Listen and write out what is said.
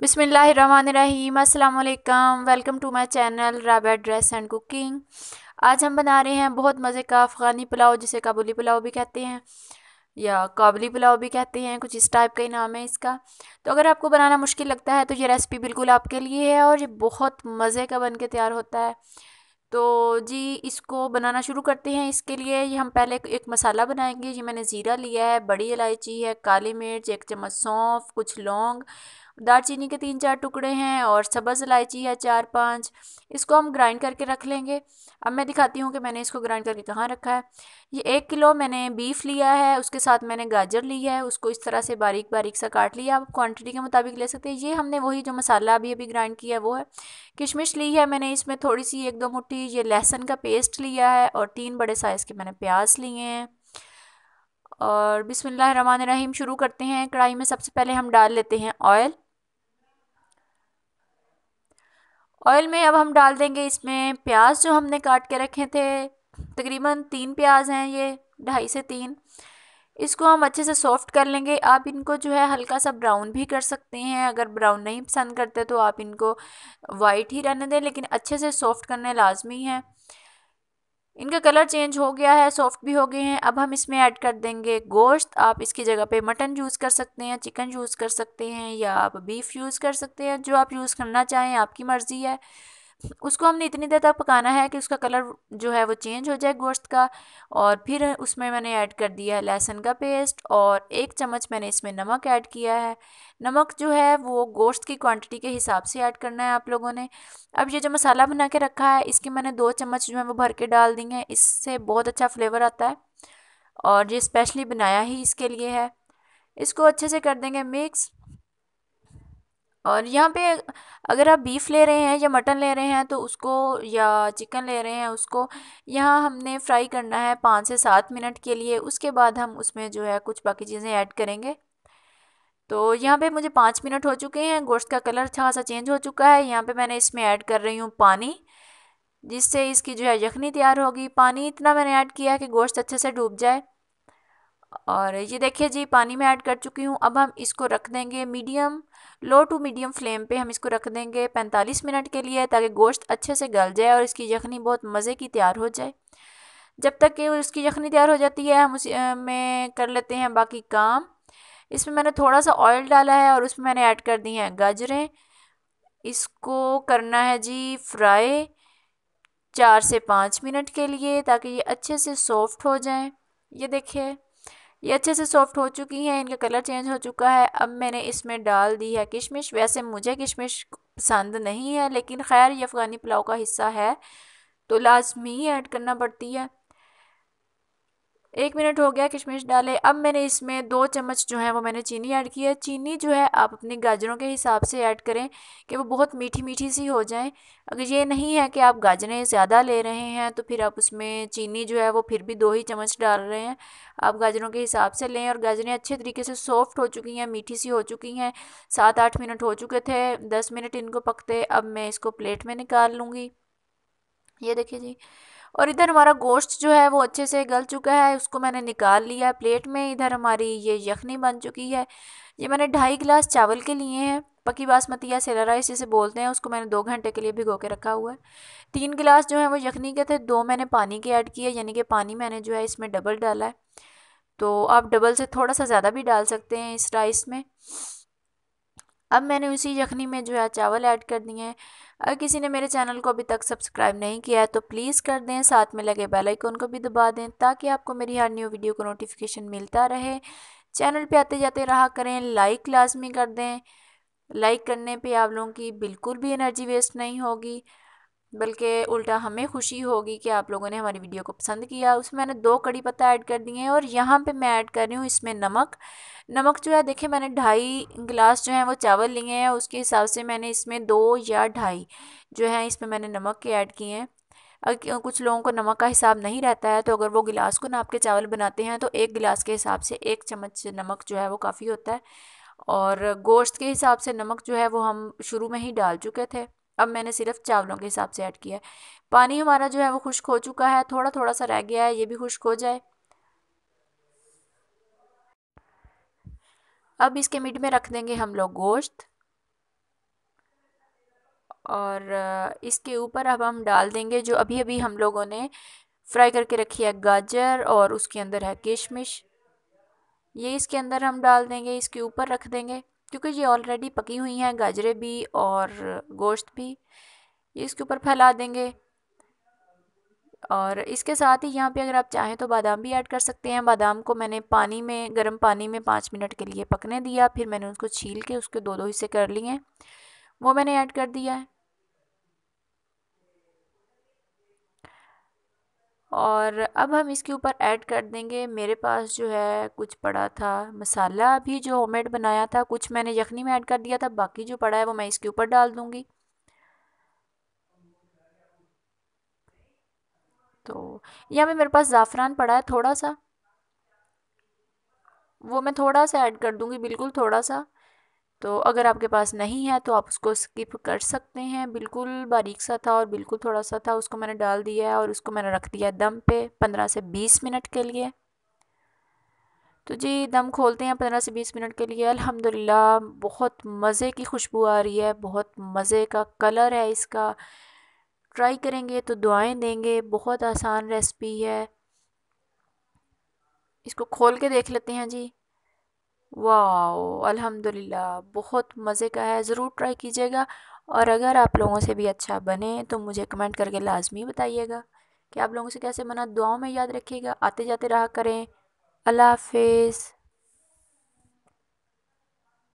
बिसमीम अल्लाम welcome to my channel Raba dress and cooking आज हम बना रहे हैं बहुत मज़े का अफ़गानी पुलाव जिसे काबुली पुलाव भी कहते हैं या काबली पुलाव भी कहते हैं कुछ इस टाइप का ही नाम है इसका तो अगर आपको बनाना मुश्किल लगता है तो ये रेसिपी बिल्कुल आपके लिए है और ये बहुत मज़े का बन के तैयार होता है तो जी इसको बनाना शुरू करते हैं इसके लिए ये हम पहले एक मसाला बनाएंगे ये मैंने ज़ीरा लिया है बड़ी इलायची है काली मिर्च एक चम्मच सौंफ कुछ लौंग दालचीनी के तीन चार टुकड़े हैं और सब्ज़ इलायची है चार पाँच इसको हम ग्राइंड करके रख लेंगे अब मैं दिखाती हूँ कि मैंने इसको ग्राइंड करके कहाँ रखा है ये एक किलो मैंने बीफ लिया है उसके साथ मैंने गाजर ली है उसको इस तरह से बारीक बारीक सा काट लिया आप क्वान्टिटी के मुताबिक ले सकते हैं ये हमने वही जो मसाला अभी अभी ग्राइंड किया है वो है किशमिश ली है मैंने इसमें थोड़ी सी एक दो मुठ्ठी ये लहसुन का पेस्ट लिया है और तीन बड़े साइज़ के मैंने प्याज लिए हैं और बिसमीम शुरू करते हैं कढ़ाई में सबसे पहले हम डाल लेते हैं ऑयल ऑयल में अब हम डाल देंगे इसमें प्याज जो हमने काट के रखे थे तकरीबन तीन प्याज हैं ये ढाई से तीन इसको हम अच्छे से सॉफ्ट कर लेंगे आप इनको जो है हल्का सा ब्राउन भी कर सकते हैं अगर ब्राउन नहीं पसंद करते तो आप इनको वाइट ही रहने दें लेकिन अच्छे से सॉफ्ट करने लाजमी है इनका कलर चेंज हो गया है सॉफ्ट भी हो गए हैं अब हम इसमें ऐड कर देंगे गोश्त आप इसकी जगह पे मटन यूज़ कर सकते हैं चिकन यूज़ कर सकते हैं या आप बीफ यूज़ कर सकते हैं जो आप यूज़ करना चाहें आपकी मर्ज़ी है उसको हमने इतनी देर तक पकाना है कि उसका कलर जो है वो चेंज हो जाए गोश्त का और फिर उसमें मैंने ऐड कर दिया है लहसुन का पेस्ट और एक चम्मच मैंने इसमें नमक ऐड किया है नमक जो है वो गोश्त की क्वांटिटी के हिसाब से ऐड करना है आप लोगों ने अब ये जो मसाला बना के रखा है इसके मैंने दो चम्मच जो है वो भर के डाल दी हैं इससे बहुत अच्छा फ्लेवर आता है और ये स्पेशली बनाया ही इसके लिए है इसको अच्छे से कर देंगे मिक्स और यहाँ पे अगर आप बीफ़ ले रहे हैं या मटन ले रहे हैं तो उसको या चिकन ले रहे हैं उसको यहाँ हमने फ्राई करना है पाँच से सात मिनट के लिए उसके बाद हम उसमें जो है कुछ बाकी चीज़ें ऐड करेंगे तो यहाँ पे मुझे पाँच मिनट हो चुके हैं गोश्त का कलर अच्छा सा चेंज हो चुका है यहाँ पे मैंने इसमें ऐड कर रही हूँ पानी जिससे इसकी जो है यखनी तैयार होगी पानी इतना मैंने ऐड किया कि गोश्त अच्छे से डूब जाए और ये देखिए जी पानी में ऐड कर चुकी हूँ अब हम इसको रख देंगे medium low to medium flame पे हम इसको रख देंगे 45 मिनट के लिए ताकि गोश्त अच्छे से गल जाए और इसकी यखनी बहुत मज़े की तैयार हो जाए जब तक कि उसकी यखनी तैयार हो जाती है हम उस में कर लेते हैं बाकी काम इसमें मैंने थोड़ा सा ऑयल डाला है और उसमें मैंने ऐड कर दी हैं गाजरें इसको करना है जी फ्राई चार से पाँच मिनट के लिए ताकि ये अच्छे से सॉफ्ट हो जाए ये देखिए ये अच्छे से सॉफ्ट हो चुकी हैं इनका कलर चेंज हो चुका है अब मैंने इसमें डाल दी है किशमिश वैसे मुझे किशमिश पसंद नहीं है लेकिन खैर ये अफ़गानी पुलाव का हिस्सा है तो लाजमी ऐड करना पड़ती है एक मिनट हो गया किशमिश डाले अब मैंने इसमें दो चम्मच जो है वो मैंने चीनी ऐड की है चीनी जो है आप अपने गाजरों के हिसाब से ऐड करें कि वो बहुत मीठी मीठी सी हो जाए अगर ये नहीं है कि आप गाजरें ज़्यादा ले रहे हैं तो फिर आप उसमें चीनी जो है वो फिर भी दो ही चम्मच डाल रहे हैं आप गाजरों के हिसाब से लें और गाजरें अच्छे तरीके से सॉफ्ट हो चुकी हैं मीठी सी हो चुकी हैं सात आठ मिनट हो चुके थे दस मिनट इनको पकते अब मैं इसको प्लेट में निकाल लूँगी ये देखिए जी और इधर हमारा गोश्त जो है वो अच्छे से गल चुका है उसको मैंने निकाल लिया है प्लेट में इधर हमारी ये यखनी बन चुकी है ये मैंने ढाई गिलास चावल के लिए हैं पकी बासमती या सेला राइस जिसे बोलते हैं उसको मैंने दो घंटे के लिए भिगो के रखा हुआ है तीन गिलास जो है वो यखनी के थे दो मैंने पानी के ऐड किए यानी कि पानी मैंने जो है इसमें डबल डाला है तो आप डबल से थोड़ा सा ज़्यादा भी डाल सकते हैं इस राइस में अब मैंने उसी यखनी में जो है चावल ऐड कर दिए हैं अगर किसी ने मेरे चैनल को अभी तक सब्सक्राइब नहीं किया है तो प्लीज़ कर दें साथ में लगे बेल आइकन को भी दबा दें ताकि आपको मेरी हर न्यू वीडियो को नोटिफिकेशन मिलता रहे चैनल पे आते जाते रहा करें लाइक लाजमी कर दें लाइक करने पे आप लोगों की बिल्कुल भी एनर्जी वेस्ट नहीं होगी बल्कि उल्टा हमें खुशी होगी कि आप लोगों ने हमारी वीडियो को पसंद किया उसमें मैंने दो कड़ी पत्ता ऐड कर दिए हैं और यहाँ पे मैं ऐड कर रही हूँ इसमें नमक नमक जो है देखिए मैंने ढाई गिलास जो है वो चावल लिए हैं उसके हिसाब से मैंने इसमें दो या ढाई जो है इसमें मैंने नमक के ऐड किए हैं अगर कुछ लोगों को नमक का हिसाब नहीं रहता है तो अगर वो गिलास को नाप के चावल बनाते हैं तो एक गिलास के हिसाब से एक चम्मच नमक जो है वो काफ़ी होता है और गोश्त के हिसाब से नमक जो है वो हम शुरू में ही डाल चुके थे अब मैंने सिर्फ चावलों के हिसाब से ऐड किया है पानी हमारा जो है वो खुश्क हो चुका है थोड़ा थोड़ा सा रह गया है ये भी खुश्क हो जाए अब इसके मिड में रख देंगे हम लोग गोश्त और इसके ऊपर अब हम डाल देंगे जो अभी अभी हम लोगों ने फ्राई करके रखी है गाजर और उसके अंदर है किशमिश ये इसके अंदर हम डाल देंगे इसके ऊपर रख देंगे क्योंकि ये ऑलरेडी पकी हुई हैं गाजरे भी और गोश्त भी ये इसके ऊपर फैला देंगे और इसके साथ ही यहाँ पे अगर आप चाहें तो बादाम भी ऐड कर सकते हैं बादाम को मैंने पानी में गर्म पानी में पाँच मिनट के लिए पकने दिया फिर मैंने उसको छील के उसके दो दो हिस्से कर लिए वो मैंने ऐड कर दिया है और अब हम इसके ऊपर ऐड कर देंगे मेरे पास जो है कुछ पड़ा था मसाला भी जो होममेड बनाया था कुछ मैंने यखनी में ऐड कर दिया था बाकी जो पड़ा है वो मैं इसके ऊपर डाल दूँगी तो यहाँ पे मेरे पास ज़ाफ़रान पड़ा है थोड़ा सा वो मैं थोड़ा सा ऐड कर दूँगी बिल्कुल थोड़ा सा तो अगर आपके पास नहीं है तो आप उसको स्किप कर सकते हैं बिल्कुल बारीक सा था और बिल्कुल थोड़ा सा था उसको मैंने डाल दिया है और उसको मैंने रख दिया दम पे पंद्रह से बीस मिनट के लिए तो जी दम खोलते हैं पंद्रह से बीस मिनट के लिए अल्हम्दुलिल्लाह बहुत मज़े की खुशबू आ रही है बहुत मज़े का कलर है इसका ट्राई करेंगे तो दुआएं देंगे बहुत आसान रेसिपी है इसको खोल के देख लेते हैं जी वाह! अल्हम्दुलिल्लाह बहुत मज़े का है, ज़रूर ट्राई कीजिएगा और अगर आप लोगों से भी अच्छा बने तो मुझे कमेंट करके लाज़मी बताइएगा कि आप लोगों से कैसे बना। दुआओं में याद रखिएगा, आते जाते रहा करें। अल्लाह हाफ़िज़।